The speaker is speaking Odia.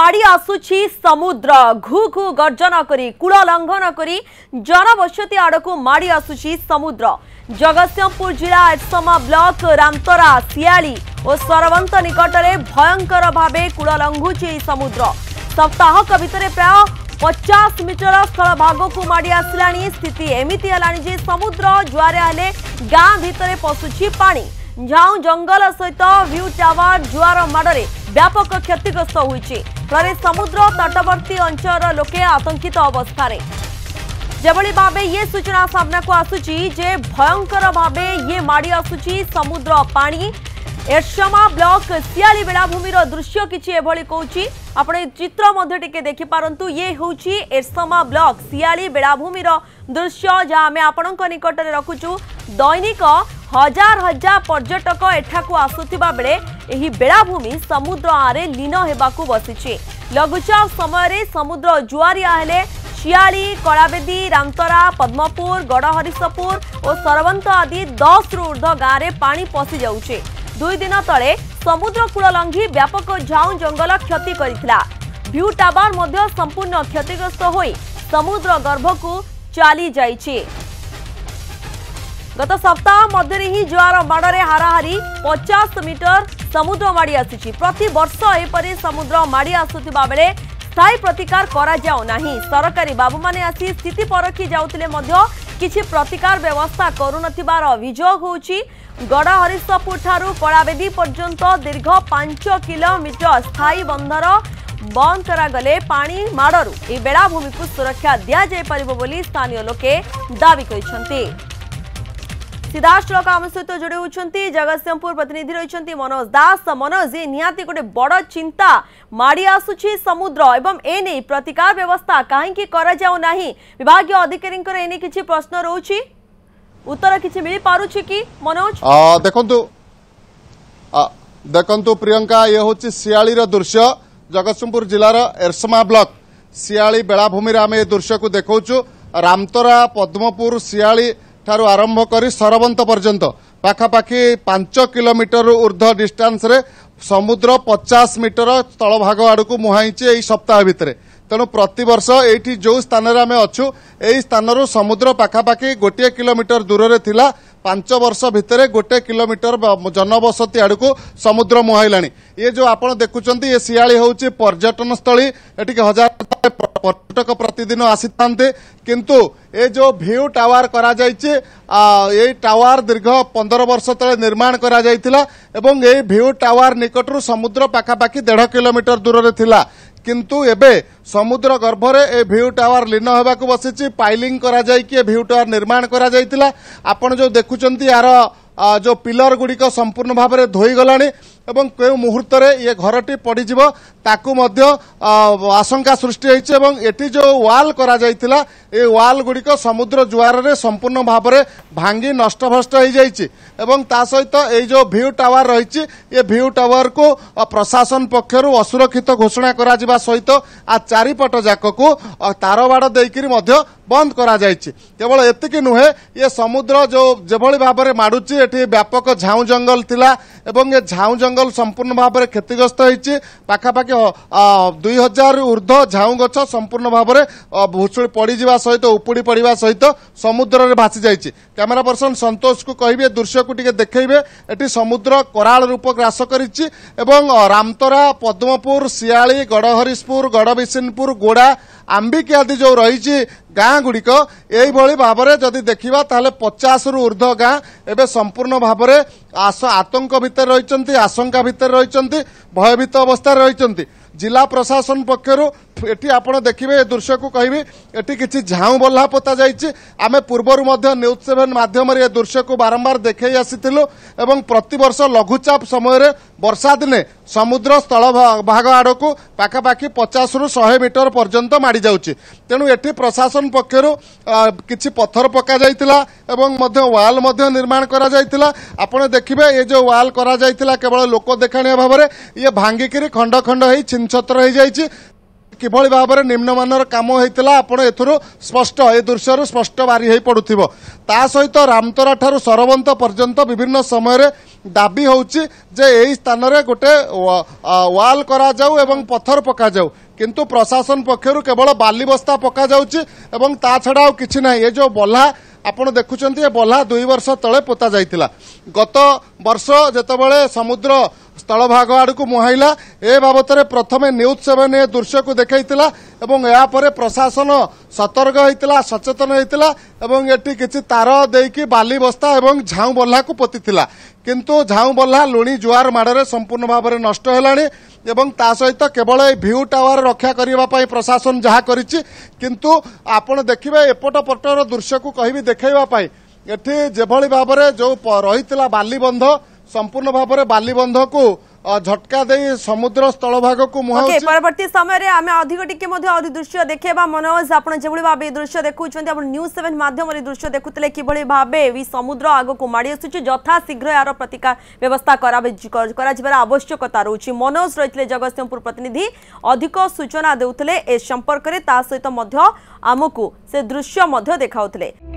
মাড়ি আসুছি সমুদ্র ঘু ঘু গর্জন করে কূল লঙ্ঘন করে জনবসতি আড়ক মাড়ি আসুছি সমুদ্র জগৎসিংহপুর জেলা এরসমা ব্লক রামতরা শিয়ালি ও সরবন্ত নিকটরে ভয়ঙ্কর ভাবে কূল লঙ্ঘুছি এই সমুদ্র সপ্তাহক ভিতরে প্রায় পচাশ মিটর স্থলভাগক মাড়ি আসলা স্থিতি এমিতি হল যে সমুদ্র জুয়ারে হলে গাঁ ভিতরে পশুছি পা ঝাউ জঙ্গল সহিত ভিউ টাওয়ার জুয়ার মাড়ে ব্যাপক ক্ষতিগ্রস্ত হয়েছে 플라리 समुद्र तटवर्ती অঞ্চলৰ লোকে আতংকিত অৱস্থাতে যে বলি ভাবে এই সূচনাসামনা কো আসুচি যে ভয়ংকৰ ভাবে এই মাৰি আসুচি समुद्र पाणी এৰসামা ব্লক सियाळी বেড়া ভূমিৰ দৃশ্য কিচি এবলি কোউচি আপনে चित्र মধ্যটিকে দেখি পৰন্তু ই হৈচি এৰসামা ব্লক सियाळी বেড়া ভূমিৰ দৃশ্য যা আমি আপোনক নিকটৰ ৰখুচু দৈনিক हजार हजार पर्यटक एठाक आसुवा बेले बेलाभूमि समुद्र आरे लीन होगाक बसी लघुचाप समय समुद्र जुआरिया शिड़ी कलावेदी रामतरा पद्मपुर गड़हरीशपुर और सरवंत आदि दस रु ऊर्ध गाँव में पा पशि जा दुई दिन ते समुद्रकूल लंघि व्यापक झाऊ जंगल क्षति करू टावर संपूर्ण क्षतिग्रस्त हो समुद्र गर्भ को चली जाए গত সপ্তাহ মধ্যে হি জোয়ার মাড়ে হারাহারি পচাশ মিটর সমুদ্র মাড়ি আসুচি প্রতি বর্ষ এপরি সমুদ্র মাড়ি আসুবা বেড়ে স্থায়ী প্রতিকার করা যাও না সরকারি বাবু মানে আসি স্থিতি পরখি যাওলে কিছু প্রতিকার ব্যবস্থা করুনথিবার অভিযোগ হচ্ছে গড়া হরিশপুর ঠারু কলাবেদী পর্যন্ত দীর্ঘ পাঁচ কিলোমিটর স্থায়ী বন্ধর বন্ধ করাগলে পানি মাড়ু এই বেড়াভূমি সুরক্ষা দিয়া যাইপার বলে স্থানীয় লোকে দাবি করেছেন सीधाष्टल आम सहित जोड़े होती जगत सिंहपुर प्रतिनिधि रही मनोज दास मनोज ये निहाती गोटे बड़ चिंता माड़ी आसुची समुद्र एवं एने प्रतिकार व्यवस्था कहीं विभाग अधिकारी एने किसी प्रश्न रोच उत्तर किसी मिल पार्टी कि मनोज देखु देखु प्रियंका ये हूँ शिड़ी दृश्य जगत सिंहपुर जिलार एरसमा ब्लक शिड़ी बेलाभूमि आम ये दृश्य को देखा रामतरा पद्मपुर शिड़ी ଠାରୁ ଆରମ୍ଭ କରି ସରବନ୍ତ ପର୍ଯ୍ୟନ୍ତ ପାଖାପାଖି ପାଞ୍ଚ କିଲୋମିଟର ଉର୍ଦ୍ଧ ଡିଷ୍ଟାନ୍ସରେ ସମୁଦ୍ର ପଚାଶ ମିଟର ସ୍ଥଳଭାଗ ଆଡ଼କୁ ମୁହାଁଇଛି ଏହି ସପ୍ତାହ ଭିତରେ ତେଣୁ ପ୍ରତିବର୍ଷ ଏଇଠି ଯେଉଁ ସ୍ଥାନରେ ଆମେ ଅଛୁ ଏହି ସ୍ଥାନରୁ ସମୁଦ୍ର ପାଖାପାଖି ଗୋଟିଏ କିଲୋମିଟର ଦୂରରେ ଥିଲା ପାଞ୍ଚ ବର୍ଷ ଭିତରେ ଗୋଟେ କିଲୋମିଟର ଜନବସତି ଆଡ଼କୁ ସମୁଦ୍ର ମୁହାଇଲାଣି ଇଏ ଯେଉଁ ଆପଣ ଦେଖୁଛନ୍ତି ଏ ଶିଆଳି ହେଉଛି ପର୍ଯ୍ୟଟନସ୍ଥଳୀ ଏଠିକି ହଜାର ପର୍ଯ୍ୟଟକ ପ୍ରତିଦିନ ଆସିଥାନ୍ତି କିନ୍ତୁ ଏ ଯେଉଁ ଭିୟୁ ଟାୱାର କରାଯାଇଛି ଏଇ ଟାୱାର ଦୀର୍ଘ ପନ୍ଦର ବର୍ଷ ତଳେ ନିର୍ମାଣ କରାଯାଇଥିଲା ଏବଂ ଏଇ ଭିୟୁ ଟାୱାର ନିକଟରୁ ସମୁଦ୍ର ପାଖାପାଖି ଦେଢ଼ କିଲୋମିଟର ଦୂରରେ ଥିଲା କିନ୍ତୁ ଏବେ ସମୁଦ୍ର ଗର୍ଭରେ ଏ ଭିୟୁ ଟାୱାର ଲୀନ ହେବାକୁ ବସିଛି ପାଇଲିଂ କରାଯାଇକି ଏ ଭିୟୁ ଟାୱାର ନିର୍ମାଣ କରାଯାଇଥିଲା ଆପଣ ଯେଉଁ ଦେଖୁଛନ୍ତି ଏହାର ଯେଉଁ ପିଲର ଗୁଡ଼ିକ ସମ୍ପୂର୍ଣ୍ଣ ଭାବରେ ଧୋଇଗଲାଣି ଏବଂ କେଉଁ ମୁହୂର୍ତ୍ତରେ ଇଏ ଘରଟି ପଡ଼ିଯିବ ତାକୁ ମଧ୍ୟ ଆଶଙ୍କା ସୃଷ୍ଟି ହୋଇଛି ଏବଂ ଏଠି ଯେଉଁ ୱାଲ୍ କରାଯାଇଥିଲା ଏ ୱାଲ୍ ଗୁଡ଼ିକ ସମୁଦ୍ର ଜୁଆରରେ ସମ୍ପୂର୍ଣ୍ଣ ଭାବରେ ଭାଙ୍ଗି ନଷ୍ଟଭ୍ରଷ୍ଟ ହୋଇଯାଇଛି ଏବଂ ତା ସହିତ ଏଇ ଯେଉଁ ଭିୟୁ ଟାୱାର ରହିଛି ଏ ଭିୟୁ ଟାୱାରକୁ ପ୍ରଶାସନ ପକ୍ଷରୁ ଅସୁରକ୍ଷିତ ଘୋଷଣା କରାଯିବା ସହିତ ଆ ଚାରିପଟ ଯାକକୁ ତାରବାଡ଼ ଦେଇକରି ମଧ୍ୟ ବନ୍ଦ କରାଯାଇଛି କେବଳ ଏତିକି ନୁହେଁ ଏ ସମୁଦ୍ର ଯେଉଁ ଯେଭଳି ଭାବରେ ମାଡ଼ୁଛି ଏଠି ବ୍ୟାପକ ଝାଉଁ ଜଙ୍ଗଲ ଥିଲା ଏବଂ ଏ ଝାଉଁ ଜଙ୍ଗଲ ଜଙ୍ଗଲ ସମ୍ପୂର୍ଣ୍ଣ ଭାବରେ କ୍ଷତିଗ୍ରସ୍ତ ହୋଇଛି ପାଖାପାଖି ଦୁଇ ହଜାରରୁ ଉର୍ଦ୍ଧ୍ୱ ଝାଉ ଗଛ ସମ୍ପୂର୍ଣ୍ଣ ଭାବରେ ଭୁଷୁଳି ପଡ଼ିଯିବା ସହିତ ଉପୁଡ଼ି ପଡ଼ିବା ସହିତ ସମୁଦ୍ରରେ ଭାସିଯାଇଛି କ୍ୟାମେରା ପର୍ସନ୍ ସନ୍ତୋଷକୁ କହିବେ ଦୃଶ୍ୟକୁ ଟିକେ ଦେଖେଇବେ ଏଠି ସମୁଦ୍ର କରାଳ ରୂପ ଗ୍ରାସ କରିଛି ଏବଂ ରାମତରା ପଦ୍ମପୁର ଶିଆଳି ଗଡ଼ହରିଶପୁର ଗଡ଼ବିଶିନପୁର ଗୋଡ଼ା ଆଦି ଯେଉଁ ରହିଛି ଗାଁ ଗୁଡ଼ିକ ଏଇଭଳି ଭାବରେ ଯଦି ଦେଖିବା ତାହେଲେ ପଚାଶରୁ ଉର୍ଦ୍ଧ୍ୱ ଗାଁ ଏବେ ସମ୍ପୂର୍ଣ୍ଣ ଭାବରେ ଆତଙ୍କ ଭିତରେ ରହିଛନ୍ତି ଆଶଙ୍କା ଭିତରେ ରହିଛନ୍ତି ଭୟଭୀତ ଅବସ୍ଥାରେ ରହିଛନ୍ତି ଜିଲ୍ଲା ପ୍ରଶାସନ ପକ୍ଷରୁ এটি আপনার দেখবে এ দৃশ্যক কহবি এটি কিছু ঝাউ বল্লা পোতা যাই আমি পূর্বর নিউজ সেভেন মাধ্যমে এ দৃশ্যক বারম্বার দেখে আসি এবং প্রতবর্ষ লঘুচাপ সময় বর্ষা দিনে সমুদ্র স্থল ভাগ আড়ক পাখাপাখি পচাশ রু শহে মিটর পর্যন্ত মাড়ি যাচ্ছে তেমন এটি প্রশাসন পক্ষর কিছু পথর পকা যাই এবং ওয়াল নির্মাণ করা যাই আপনার দেখবে এ যে ওয়াল করা যাই কেবল লোক দেখাণীয় ভাবে ইয়ে ভাঙ্গিকি খণ্ড খণ্ড হয়ে ছিনছত্র হয়ে যাই କିଭଳି ଭାବରେ ନିମ୍ନମାନର କାମ ହୋଇଥିଲା ଆପଣ ଏଥିରୁ ସ୍ପଷ୍ଟ ଏ ଦୃଶ୍ୟରୁ ସ୍ପଷ୍ଟ ବାରି ହୋଇପଡ଼ୁଥିବ ତା ସହିତ ରାମତରା ଠାରୁ ସରବନ୍ତ ପର୍ଯ୍ୟନ୍ତ ବିଭିନ୍ନ ସମୟରେ ଦାବି ହେଉଛି ଯେ ଏହି ସ୍ଥାନରେ ଗୋଟେ ୱାଲ୍ କରାଯାଉ ଏବଂ ପଥର ପକାଯାଉ କିନ୍ତୁ ପ୍ରଶାସନ ପକ୍ଷରୁ କେବଳ ବାଲିବସ୍ତା ପକାଯାଉଛି ଏବଂ ତା ଛଡ଼ା ଆଉ କିଛି ନାହିଁ ଏ ଯେଉଁ ବହ୍ଲା ଆପଣ ଦେଖୁଛନ୍ତି ଏ ବହ୍ଲା ଦୁଇ ବର୍ଷ ତଳେ ପୋତା ଯାଇଥିଲା ଗତ ବର୍ଷ ଯେତେବେଳେ ସମୁଦ୍ର ସ୍ଥଳଭାଗ ଆଡ଼କୁ ମୁହାଁଇଲା ଏ ବାବଦରେ ପ୍ରଥମେ ନ୍ୟୁଜ୍ ସେଭେନ୍ ଏ ଦୃଶ୍ୟକୁ ଦେଖାଇଥିଲା ଏବଂ ଏହାପରେ ପ୍ରଶାସନ ସତର୍କ ହୋଇଥିଲା ସଚେତନ ହୋଇଥିଲା ଏବଂ ଏଠି କିଛି ତାର ଦେଇକି ବାଲି ବସ୍ତା ଏବଂ ଝାଉଁ ବହ୍ଲାକୁ ପୋତିଥିଲା କିନ୍ତୁ ଝାଉଁ ବହ୍ଲା ଲୁଣି ଜୁଆର ମାଡ଼ରେ ସମ୍ପୂର୍ଣ୍ଣ ଭାବରେ ନଷ୍ଟ ହେଲାଣି ଏବଂ ତା ସହିତ କେବଳ ଏଇ ଭିୟୁ ଟାୱାର ରକ୍ଷା କରିବା ପାଇଁ ପ୍ରଶାସନ ଯାହା କରିଛି କିନ୍ତୁ ଆପଣ ଦେଖିବେ ଏପଟ ପଟର ଦୃଶ୍ୟକୁ କହିବି ଦେଖାଇବା ପାଇଁ ଏଠି ଯେଭଳି ଭାବରେ ଯେଉଁ ରହିଥିଲା ବାଲିବନ୍ଧ ସମ୍ପୂର୍ଣ୍ଣ ଭାବରେ ବାଲିବନ୍ଧକୁ ঝটকা দেই সমুদ্র স্থলভাগকু মুহাউছি পরবর্তী সময়রে আমি অধিক টিকে মধ্যে অধিক দৃশ্য দেখেবা মনোজ আপন যেভাবে ভাবে এই দৃশ্য দেখুছেন আপন নিউজ 7 মাধ্যমরে দৃশ্য দেখুতলে কিভাবে ভাবে এই সমুদ্র আগকু মাড়ি আসুচি যথা শীঘ্র এর প্রতিকার ব্যবস্থা করাবে করা যাবার আবশ্যকতা রয়েছে মনোজ রয়েছে জগৎসিংহপুর প্রতিনিধি অধিক সূচনা দেউলে এ সম্পর্কের তা সহ আমকু সে দৃশ্য মধ্য দেখাউলে